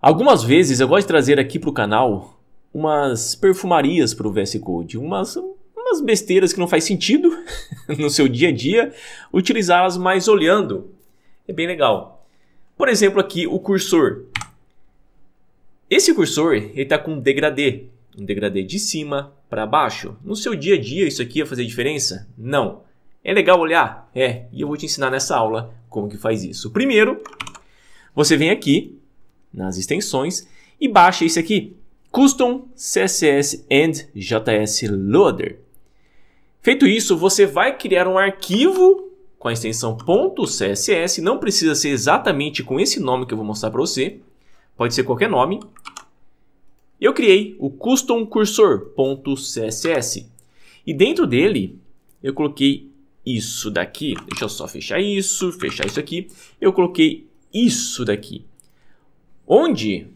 Algumas vezes eu gosto de trazer aqui para o canal umas perfumarias para o VS Code, umas, umas besteiras que não faz sentido no seu dia a dia, utilizá-las mais olhando. É bem legal. Por exemplo, aqui o cursor. Esse cursor está com um degradê, um degradê de cima para baixo. No seu dia a dia isso aqui ia fazer diferença? Não. É legal olhar? É, e eu vou te ensinar nessa aula como que faz isso. Primeiro, você vem aqui nas extensões e baixa esse aqui, Custom CSS and JS Loader. Feito isso, você vai criar um arquivo com a extensão .css, não precisa ser exatamente com esse nome que eu vou mostrar para você, pode ser qualquer nome. Eu criei o custom cursor.css e dentro dele eu coloquei isso daqui. Deixa eu só fechar isso, fechar isso aqui. Eu coloquei isso daqui. Onde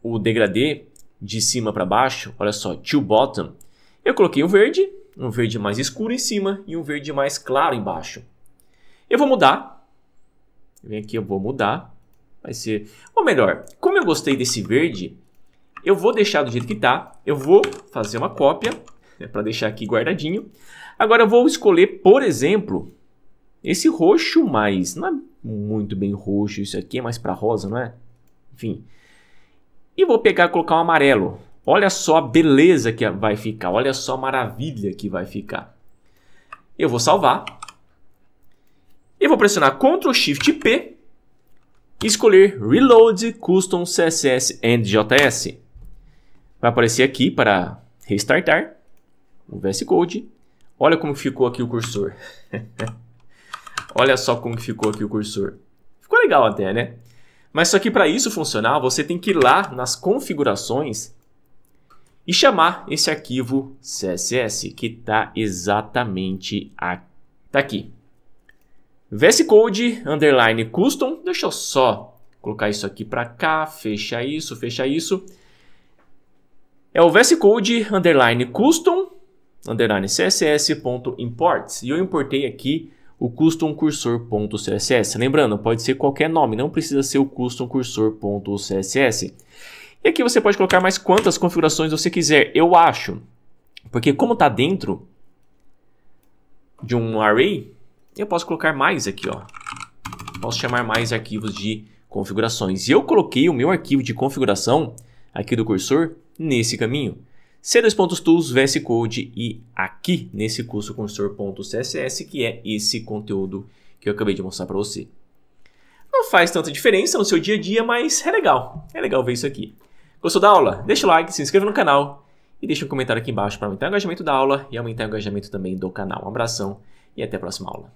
o degradê de cima para baixo, olha só, to bottom, eu coloquei um verde, um verde mais escuro em cima e um verde mais claro embaixo. Eu vou mudar. Vem aqui, eu vou mudar. Vai ser... Ou melhor, como eu gostei desse verde, eu vou deixar do jeito que tá. Eu vou fazer uma cópia, né, para deixar aqui guardadinho. Agora eu vou escolher, por exemplo, esse roxo mais, não é muito bem roxo, isso aqui é mais para rosa, não é? Enfim. E vou pegar e colocar um amarelo. Olha só a beleza que vai ficar, olha só a maravilha que vai ficar. Eu vou salvar. E vou pressionar Ctrl Shift P. Escolher Reload Custom CSS and JS. Vai aparecer aqui para restartar o VS Code. Olha como ficou aqui o cursor. Olha só como ficou aqui o cursor. Ficou legal até, né? Mas só que para isso funcionar, você tem que ir lá nas configurações e chamar esse arquivo CSS que está exatamente aqui. Tá aqui. underline custom. Deixa eu só colocar isso aqui para cá, fecha isso, fecha isso. É o Code underline custom underline css.imports e eu importei aqui o custom cursor.css. Lembrando, pode ser qualquer nome, não precisa ser o custom cursor.css. E aqui você pode colocar mais quantas configurações você quiser, eu acho. Porque como está dentro de um array, eu posso colocar mais aqui, ó. Posso chamar mais arquivos de configurações. E eu coloquei o meu arquivo de configuração aqui do cursor nesse caminho. C2.tools, VS Code e aqui nesse curso Construtor.css, que é esse conteúdo que eu acabei de mostrar para você. Não faz tanta diferença no seu dia a dia, mas é legal. É legal ver isso aqui. Gostou da aula? Deixa o like, se inscreva no canal e deixa um comentário aqui embaixo para aumentar o engajamento da aula e aumentar o engajamento também do canal. Um abração e até a próxima aula.